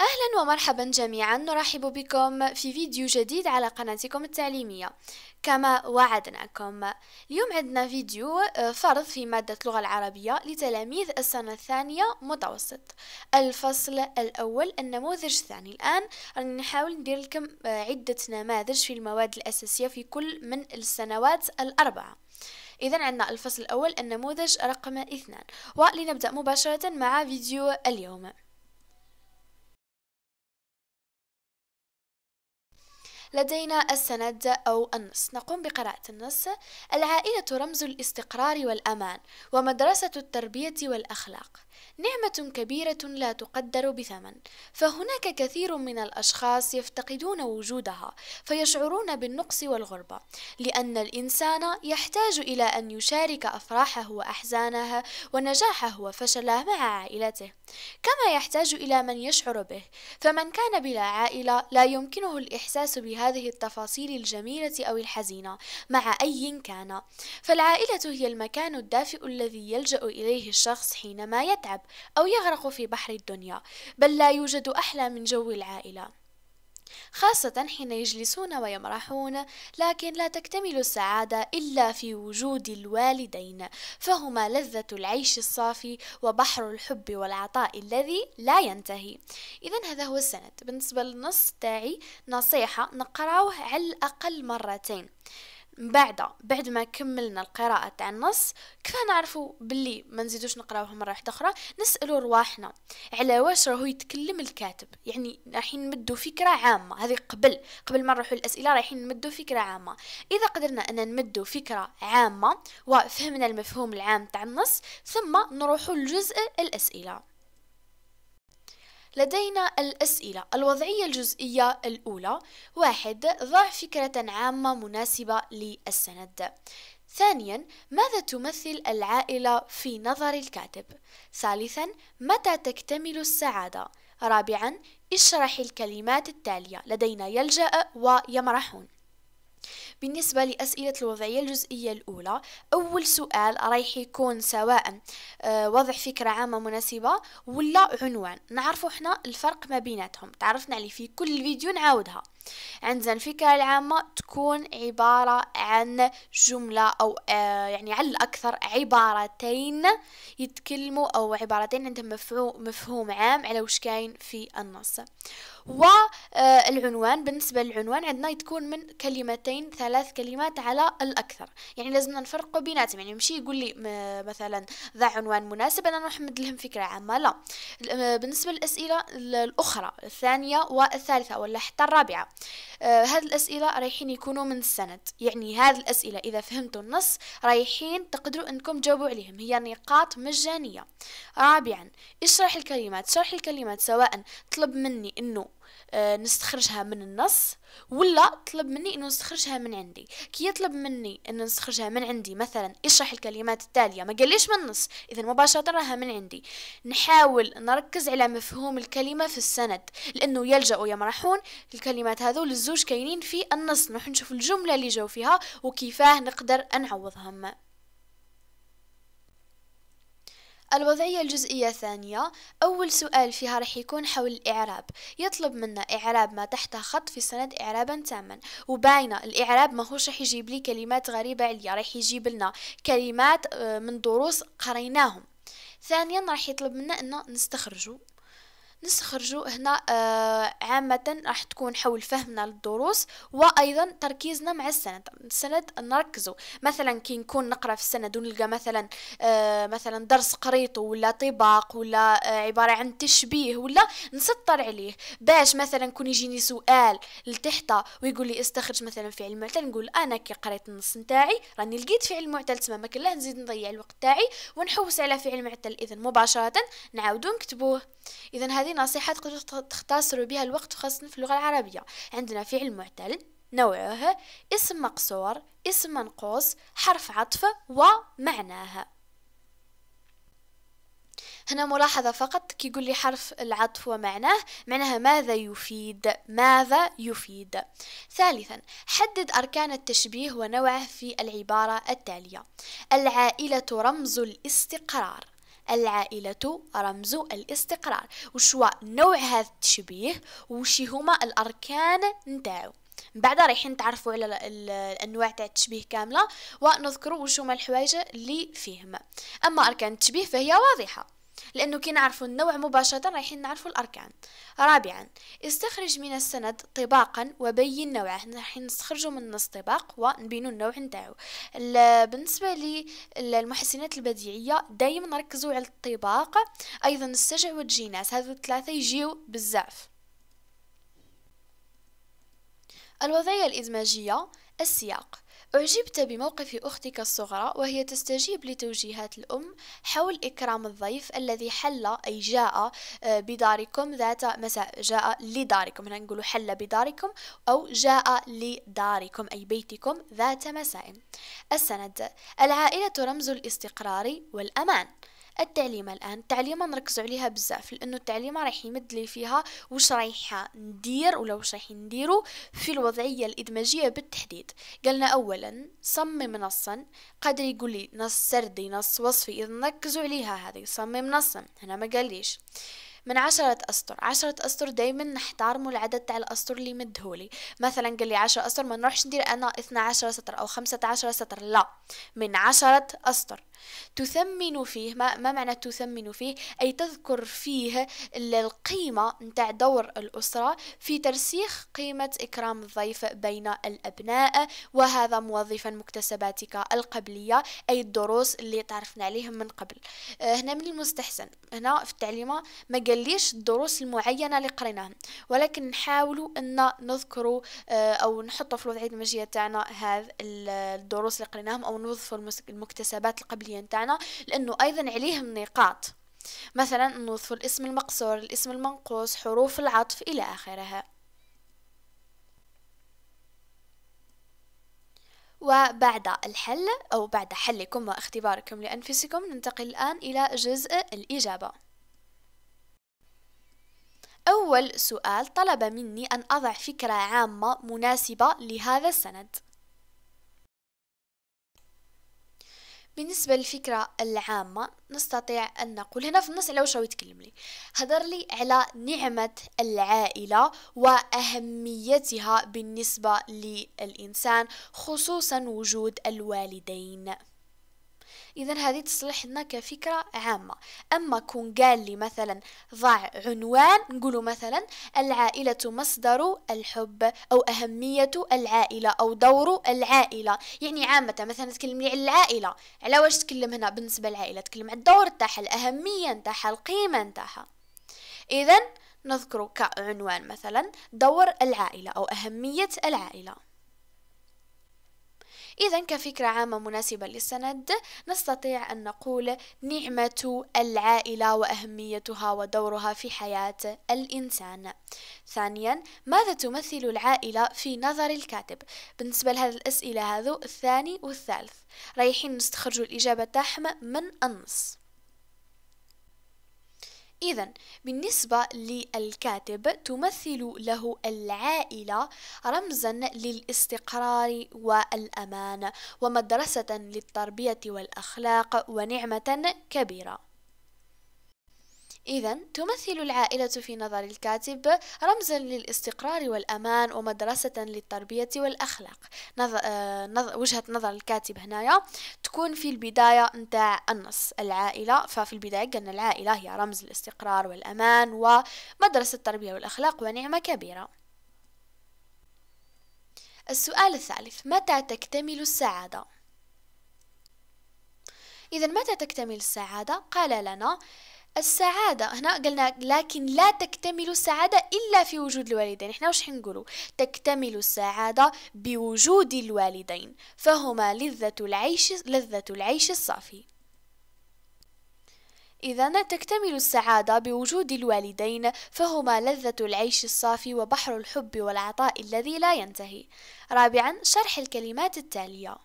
أهلا ومرحبا جميعا نرحب بكم في فيديو جديد على قناتكم التعليمية كما وعدناكم اليوم عندنا فيديو آه، فرض في مادة اللغة العربية لتلاميذ السنة الثانية متوسط الفصل الأول النموذج الثاني الآن راني نحاول ندير لكم آه، عدة نماذج في المواد الأساسية في كل من السنوات الأربعة إذا عندنا الفصل الأول النموذج رقم اثنان ولنبدأ مباشرة مع فيديو اليوم لدينا السند أو النص نقوم بقراءة النص العائلة رمز الاستقرار والأمان ومدرسة التربية والأخلاق نعمة كبيرة لا تقدر بثمن، فهناك كثير من الأشخاص يفتقدون وجودها، فيشعرون بالنقص والغربة، لأن الإنسان يحتاج إلى أن يشارك أفراحه وأحزانه ونجاحه وفشله مع عائلته، كما يحتاج إلى من يشعر به، فمن كان بلا عائلة لا يمكنه الإحساس بهذه التفاصيل الجميلة أو الحزينة مع أي كان، فالعائلة هي المكان الدافئ الذي يلجأ إليه الشخص حينما يتعب. يتعب أو يغرق في بحر الدنيا بل لا يوجد أحلى من جو العائلة خاصة حين يجلسون ويمرحون لكن لا تكتمل السعادة إلا في وجود الوالدين فهما لذة العيش الصافي وبحر الحب والعطاء الذي لا ينتهي إذا هذا هو السند بالنسبة للنص تاعي نصيحة نقرأه على الأقل مرتين من بعد بعد ما كملنا القراءة تاع النص كفا نعرفوا باللي ما نزيدوش نقراوه مرة واحدة أخرى نسألوا رواحنا على واش راهو يتكلم الكاتب يعني رايحين نمدوا فكرة عامة هذه قبل قبل ما نروحوا الأسئلة رايحين نمدوا فكرة عامة إذا قدرنا أن نمدوا فكرة عامة وفهمنا المفهوم العام تاع النص ثم نروحوا لجزء الأسئلة لدينا الأسئلة الوضعية الجزئية الأولى واحد ضع فكرة عامة مناسبة للسند ثانيا ماذا تمثل العائلة في نظر الكاتب ثالثا متى تكتمل السعادة رابعا اشرح الكلمات التالية لدينا يلجأ ويمرحون بالنسبة لأسئلة الوضعية الجزئية الأولى أول سؤال رايح يكون سواء آه، وضع فكرة عامة مناسبة ولا عنوان نعرفوا احنا الفرق ما بيناتهم تعرفنا عليه في كل فيديو نعاودها عندنا الفكرة العامة تكون عبارة عن جملة أو آه، يعني على الأكثر عبارتين يتكلموا أو عبارتين عندهم مفهوم, مفهوم عام على وش كاين في النص والعنوان آه، بالنسبة للعنوان عندنا تكون من كلمتين ثلاث كلمات على الأكثر يعني لازمنا نفرق بيناتهم يعني مشي يقول لي مثلا ذا عنوان مناسب أنا نحمد لهم فكرة عامة لا آه، بالنسبة للأسئلة الأخرى الثانية والثالثة ولا حتى الرابعة آه هذه الأسئلة رايحين يكونوا من السند يعني هذه الأسئلة إذا فهمتوا النص رايحين تقدروا أنكم تجاوبوا عليهم هي نقاط مجانية رابعا اشرح الكلمات شرح الكلمات سواء طلب مني أنه آه، نستخرجها من النص ولا طلب مني انه نستخرجها من عندي كي يطلب مني انه نستخرجها من عندي مثلا اشرح الكلمات التاليه ما قاليش من النص اذا مباشره راها من عندي نحاول نركز على مفهوم الكلمه في السند لانه يلجا يمرحون الكلمات هذو للزوج كاينين في النص نروح نشوف الجمله اللي جاو فيها وكيفاه نقدر نعوضهم الوضعية الجزئية ثانية أول سؤال فيها رح يكون حول الإعراب يطلب منا إعراب ما تحت خط في السند إعرابا تاما وباينة الإعراب هوش رح يجيب لي كلمات غريبة عليا رح يجيب لنا كلمات آه، من دروس قريناهم ثانيا راح يطلب منا ان نستخرجوا نستخرجوا هنا آه عامة راح تكون حول فهمنا للدروس وأيضا تركيزنا مع السند السند نركزه مثلا كي نكون نقرأ في السند ونلقى مثلا آه مثلا درس قريته ولا طباق ولا آه عبارة عن تشبيه ولا نسطر عليه باش مثلا كون يجيني سؤال لتحت ويقول لي استخرج مثلا فعل معتل نقول أنا كي قريت النص نتاعي راني لقيت فعل معتل تماما كله نزيد نضيع الوقت تاعي ونحوس على فعل معتل إذن مباشرة نعاودو نكتبوه إذا هذه نصيحة تقدروا تختصروا بها الوقت خاصة في اللغة العربية عندنا فعل معتل نوعه اسم مقصور اسم منقوص حرف عطف ومعناها هنا ملاحظة فقط كي يقول لي حرف العطف ومعناه معناها ماذا يفيد ماذا يفيد ثالثا حدد أركان التشبيه ونوعه في العبارة التالية العائلة رمز الاستقرار العائلة رمز الاستقرار وشوا نوع هذا التشبيه وشي هما الأركان نتاعو من بعد رايحين نتعرفوا على الانواع تاع التشبيه كامله ونذكروا وش هما الحوايج اللي فيهم اما اركان التشبيه فهي واضحه لأنه كي نعرفوا النوع مباشرة رايحين نعرفوا الأركان رابعا استخرج من السند طباقا وبين نوعه رايحين نستخرجوا من النص طباق ونبينوا النوع نتاعو بالنسبة للمحسنات البديعية دايما نركزوا على الطباق أيضا السجع والجيناس هذو الثلاثة يجيو بزاف الوضعية الإدماجية السياق أعجبت بموقف أختك الصغرى وهي تستجيب لتوجيهات الأم حول إكرام الضيف الذي حل أي جاء آه، بداركم ذات مساء جاء لداركم هنا نقول حل بداركم أو جاء لداركم أي بيتكم ذات مساء السند العائلة رمز الاستقرار والأمان التعليمة الآن التعليمة نركزوا عليها بزاف لأنه التعليمة راح يمد لي فيها واش رايحة ندير ولا واش رايحين نديرو في الوضعية الإدماجية بالتحديد قالنا أولا صمم نصا قادر يقول لي نص سردي نص وصفي إذا نركزوا عليها هذه صمم نصا هنا ما قاليش من عشرة أسطر عشرة أسطر دايما نحتارمو العدد تاع الأسطر اللي مدهولي مثلا قال لي عشرة أسطر ما نروحش ندير أنا اثنا عشر سطر أو خمسة عشر سطر لا من عشرة أسطر تثمن فيه ما, ما معنى تثمن فيه أي تذكر فيه القيمة نتاع دور الأسرة في ترسيخ قيمة إكرام الضيف بين الأبناء وهذا موظفا مكتسباتك القبلية أي الدروس اللي تعرفنا عليهم من قبل آه، هنا من المستحسن هنا في التعليمة ما قال ندليش الدروس المعينه اللي قريناها ولكن نحاولوا ان نذكروا آه، او نحطوا في الوضعيه المجيه تاعنا هذا الدروس اللي قريناهم او نوظفوا المكتسبات القبليه تاعنا لانه ايضا عليهم نقاط مثلا نوظف الاسم المقصور الاسم المنقوص حروف العطف الى اخرها وبعد الحل او بعد حلكم واختباركم لانفسكم ننتقل الان الى جزء الاجابه أول سؤال طلب مني أن أضع فكرة عامة مناسبة لهذا السند بالنسبة للفكرة العامة نستطيع أن نقول هنا في النص على واش يتكلم لي هدر لي على نعمة العائلة وأهميتها بالنسبة للإنسان خصوصا وجود الوالدين اذا هذه تصلح لنا كفكره عامه اما كون قال لي مثلا ضع عنوان نقولوا مثلا العائله مصدر الحب او اهميه العائله او دور العائله يعني عامه مثلا تكلم لي على العائله على واش تكلم هنا بالنسبه للعائله تكلم على الدور تاعها الاهميه تاعها القيمه تاعها اذا نذكر كعنوان مثلا دور العائله او اهميه العائله إذا كفكرة عامة مناسبة للسند نستطيع أن نقول نعمة العائلة وأهميتها ودورها في حياة الإنسان ثانيا ماذا تمثل العائلة في نظر الكاتب بالنسبة لهذه الأسئلة هذو الثاني والثالث رايحين نستخرج الإجابة تاعهم من النص إذا بالنسبة للكاتب تمثل له العائلة رمزا للاستقرار والأمان ومدرسة للتربية والأخلاق ونعمة كبيرة إذا تمثل العائلة في نظر الكاتب رمزا للاستقرار والأمان ومدرسة للتربية والأخلاق نظ... آه، نظ... وجهة نظر الكاتب هنايا تكون في البداية نتاع النص العائلة ففي البداية قلنا العائلة هي رمز الاستقرار والأمان ومدرسة التربية والأخلاق ونعمة كبيرة السؤال الثالث متى تكتمل السعادة؟ إذا متى تكتمل السعادة؟ قال لنا السعادة هنا قلنا لكن لا تكتمل السعادة إلا في وجود الوالدين احنا واش حنقوله تكتمل السعادة بوجود الوالدين فهما لذة العيش لذة العيش الصافي إذا تكتمل السعادة بوجود الوالدين فهما لذة العيش الصافي وبحر الحب والعطاء الذي لا ينتهي رابعا شرح الكلمات التالية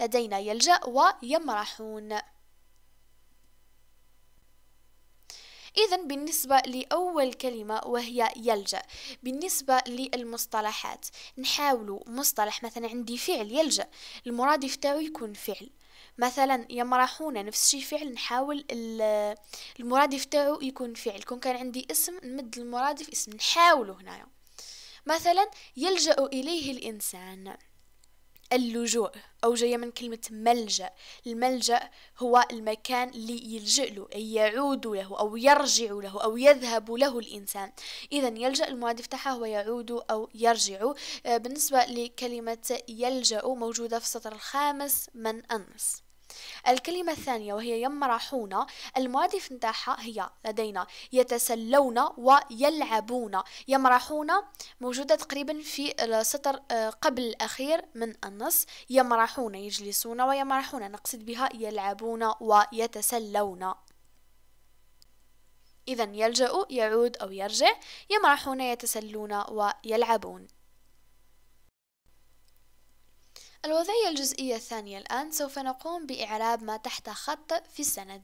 لدينا يلجأ ويمرحون إذا بالنسبة لأول كلمة وهي يلجأ بالنسبة للمصطلحات نحاول مصطلح مثلا عندي فعل يلجأ المرادف تاعو يكون فعل مثلا يمرحون نفس الشيء فعل نحاول المرادف تاعو يكون فعل كون كان عندي اسم نمد المرادف اسم نحاولو هنايا مثلا يلجأ إليه الإنسان اللجوء أو جاية من كلمة ملجأ الملجأ هو المكان اللي يلجأ له أي يعود له أو يرجع له أو يذهب له الإنسان إذا يلجأ المرادف تاعها هو يعود أو يرجع آه، بالنسبة لكلمة يلجأ موجودة في السطر الخامس من أنس الكلمة الثانية وهي يمرحون المرادف نتاعها هي لدينا يتسلون ويلعبون يمرحون موجودة تقريبا في السطر آه، قبل الأخير من النص يمرحون يجلسون ويمرحون نقصد بها يلعبون ويتسلون إذا يلجأ يعود أو يرجع يمرحون يتسلون ويلعبون الوضعية الجزئية الثانية الآن سوف نقوم بإعراب ما تحت خط في السند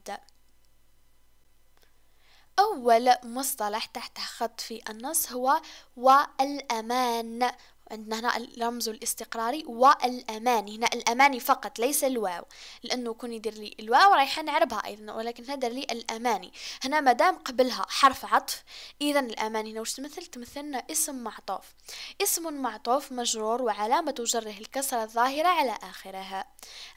أول مصطلح تحت خط في النص هو والأمان عندنا هنا الرمز الاستقراري والامان هنا الاماني فقط ليس الواو لانه كون يدير لي الواو رايحه نعربها ايضا ولكن هنا دار لي الاماني هنا مدام قبلها حرف عطف اذا الأمان هنا وش تمثل تمثلنا اسم معطوف اسم معطوف مجرور وعلامه جره الكسره الظاهره على اخرها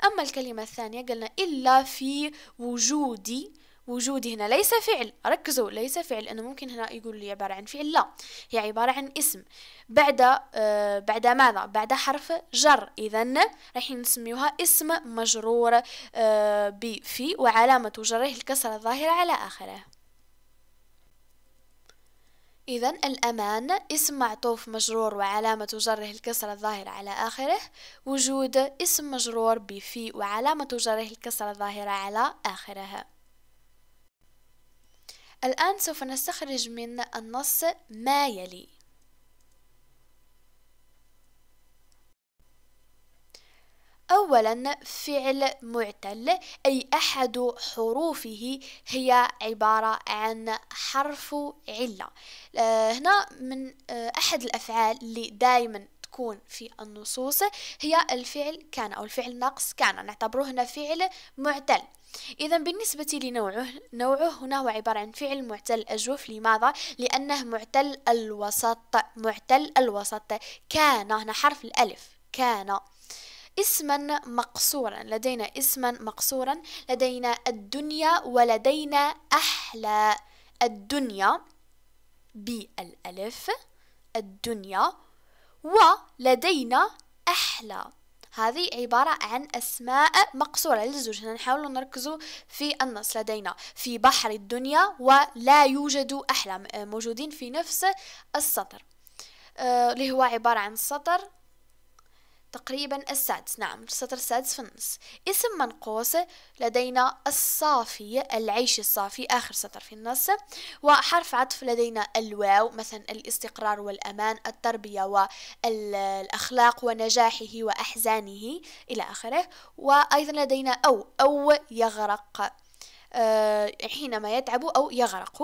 اما الكلمه الثانيه قلنا الا في وجودي وجودي هنا ليس فعل ركزوا ليس فعل أنه ممكن هنا يقول لي عبارة عن فعل لا هي عبارة عن اسم بعد آه بعد ماذا بعد حرف جر إذا راح نسميوها اسم مجرور آه بفي وعلامة جره الكسرة الظاهرة على آخره إذا الأمان اسم معطوف مجرور وعلامة جره الكسرة الظاهرة على آخره وجود اسم مجرور بفي وعلامة جره الكسرة الظاهرة على آخره الآن سوف نستخرج من النص ما يلي أولا فعل معتل أي أحد حروفه هي عبارة عن حرف علة آه، هنا من آه، أحد الأفعال اللي دائما تكون في النصوص هي الفعل كان أو الفعل نقص كان نعتبره هنا فعل معتل إذا بالنسبة لنوعه نوعه هنا هو عبارة عن فعل معتل أجوف لماذا؟ لأنه معتل الوسط معتل الوسط كان هنا حرف الألف كان اسما مقصورا لدينا اسما مقصورا لدينا الدنيا ولدينا أحلى الدنيا بالألف الدنيا ولدينا أحلى هذه عبارة عن أسماء مقصورة للزوج نحاول نركز في النص لدينا في بحر الدنيا ولا يوجد أحلى آه، موجودين في نفس السطر آه، اللي هو عبارة عن سطر تقريبا السادس نعم السطر السادس في النص اسم منقوص لدينا الصافي العيش الصافي آخر سطر في النص وحرف عطف لدينا الواو مثلا الاستقرار والأمان التربية والأخلاق ونجاحه وأحزانه إلى آخره وأيضا لدينا أو أو يغرق آه، حينما يتعب أو يغرق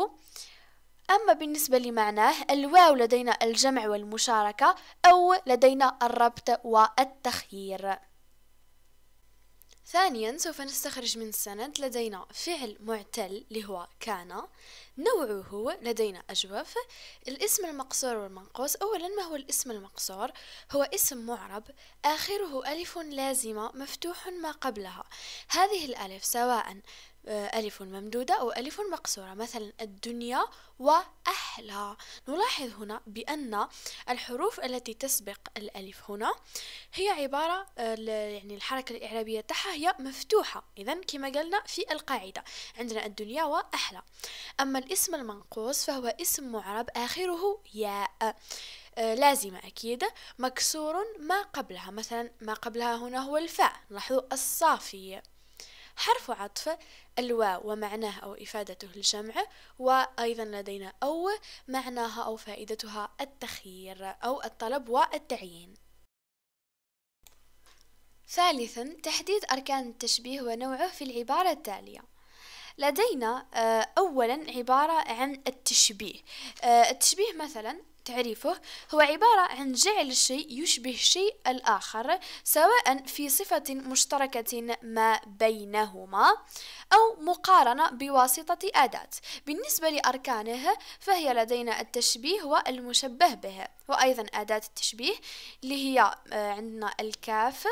أما بالنسبة لمعناه الواو لدينا الجمع والمشاركة أو لدينا الربط والتخيير ثانيا سوف نستخرج من السند لدينا فعل معتل اللي هو كان نوعه لدينا أجوف الاسم المقصور والمنقوص أولا ما هو الاسم المقصور هو اسم معرب آخره ألف لازمة مفتوح ما قبلها هذه الألف سواء آه، ألف ممدودة أو ألف مقصورة مثلا الدنيا وأحلى نلاحظ هنا بأن الحروف التي تسبق الألف هنا هي عبارة آه، يعني الحركة الإعرابية تاعها هي مفتوحة إذا كما قلنا في القاعدة عندنا الدنيا وأحلى أما الاسم المنقوص فهو اسم معرب آخره ياء آه، لازمة أكيد مكسور ما قبلها مثلا ما قبلها هنا هو الفاء لاحظوا الصافي حرف عطف الواو ومعناه أو إفادته الجمع وأيضا لدينا أو معناها أو فائدتها التخيير أو الطلب والتعيين ثالثا تحديد أركان التشبيه ونوعه في العبارة التالية لدينا آه، أولا عبارة عن التشبيه آه، التشبيه مثلا تعريفه هو عبارة عن جعل الشيء يشبه الشيء الآخر سواء في صفة مشتركة ما بينهما أو مقارنة بواسطة أداة بالنسبة لأركانه فهي لدينا التشبيه والمشبه به وأيضا أداة التشبيه اللي هي آه، عندنا الكاف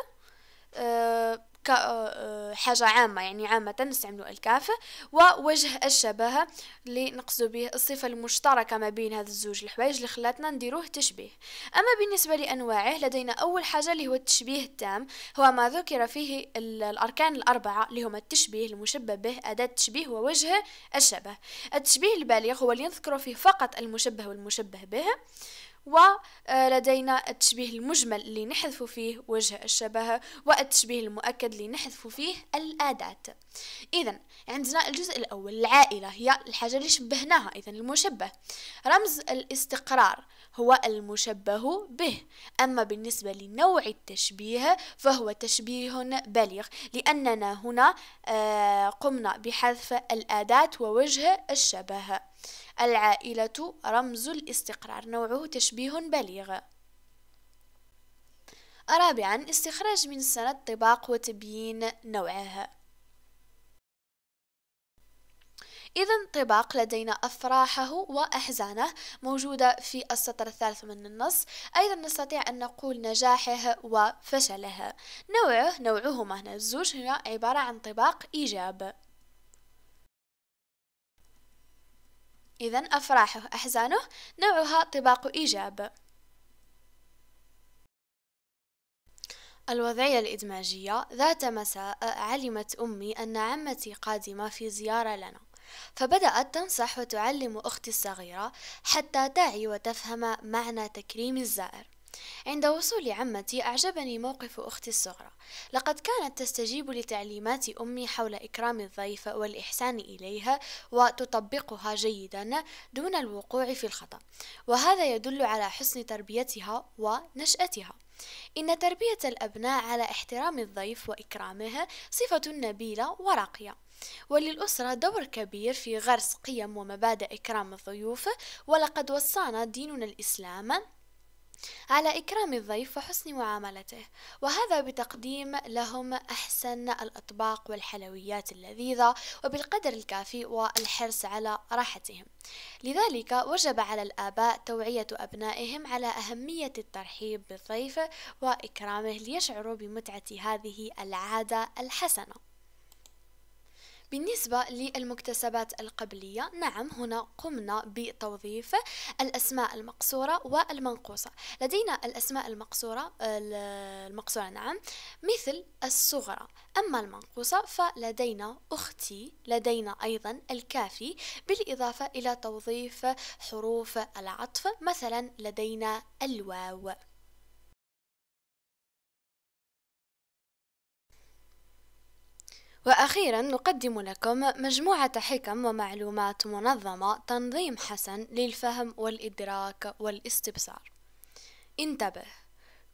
آه، كحاجة آه، آه، عامة يعني عامة نستعملوا الكاف ووجه الشبه اللي نقصد به الصفة المشتركة ما بين هذا الزوج الحوايج اللي خلاتنا نديروه تشبيه أما بالنسبة لأنواعه لدينا أول حاجة اللي هو التشبيه التام هو ما ذكر فيه الأركان الأربعة اللي هما التشبيه المشبه به أداة التشبيه ووجه الشبه التشبيه البالغ هو اللي نذكر فيه فقط المشبه والمشبه به ولدينا آه، التشبيه المجمل اللي نحذف فيه وجه الشبه والتشبيه المؤكد اللي نحذف فيه الأداة إذا عندنا الجزء الأول العائلة هي الحاجة اللي شبهناها إذا المشبه رمز الاستقرار هو المشبه به أما بالنسبة لنوع التشبيه فهو تشبيه بليغ لأننا هنا آه، قمنا بحذف الأداة ووجه الشبه العائلة رمز الاستقرار نوعه تشبيه بليغ رابعا استخراج من سنة طباق وتبيين نوعها إذا طباق لدينا أفراحه وأحزانه موجودة في السطر الثالث من النص أيضا نستطيع أن نقول نجاحه وفشله نوعه نوعهما هنا الزوج هنا عبارة عن طباق إيجاب إذا أفراحه أحزانه نوعها طباق إيجاب الوضعية الإدماجية ذات مساء علمت أمي أن عمتي قادمة في زيارة لنا فبدأت تنصح وتعلم أختي الصغيرة حتى تعي وتفهم معنى تكريم الزائر عند وصول عمتي أعجبني موقف أختي الصغرى لقد كانت تستجيب لتعليمات أمي حول إكرام الضيف والإحسان إليها وتطبقها جيدا دون الوقوع في الخطأ وهذا يدل على حسن تربيتها ونشأتها إن تربية الأبناء على احترام الضيف وإكرامه صفة نبيلة وراقية وللأسرة دور كبير في غرس قيم ومبادئ إكرام الضيوف ولقد وصانا ديننا الإسلام على إكرام الضيف وحسن معاملته وهذا بتقديم لهم أحسن الأطباق والحلويات اللذيذة وبالقدر الكافي والحرص على راحتهم لذلك وجب على الآباء توعية أبنائهم على أهمية الترحيب بالضيف وإكرامه ليشعروا بمتعة هذه العادة الحسنة بالنسبة للمكتسبات القبلية نعم هنا قمنا بتوظيف الأسماء المقصورة والمنقوصة لدينا الأسماء المقصورة المقصورة نعم مثل الصغرى أما المنقوصة فلدينا أختي لدينا أيضا الكافي بالإضافة إلى توظيف حروف العطف مثلا لدينا الواو وأخيرا نقدم لكم مجموعة حكم ومعلومات منظمة تنظيم حسن للفهم والإدراك والاستبصار انتبه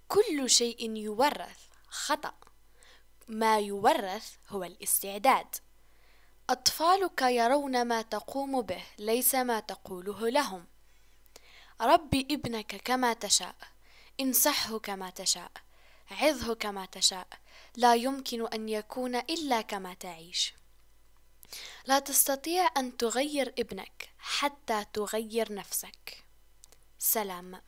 كل شيء يورث خطأ ما يورث هو الاستعداد أطفالك يرون ما تقوم به ليس ما تقوله لهم رب ابنك كما تشاء انصحه كما تشاء عظه كما تشاء لا يمكن أن يكون إلا كما تعيش لا تستطيع أن تغير ابنك حتى تغير نفسك سلام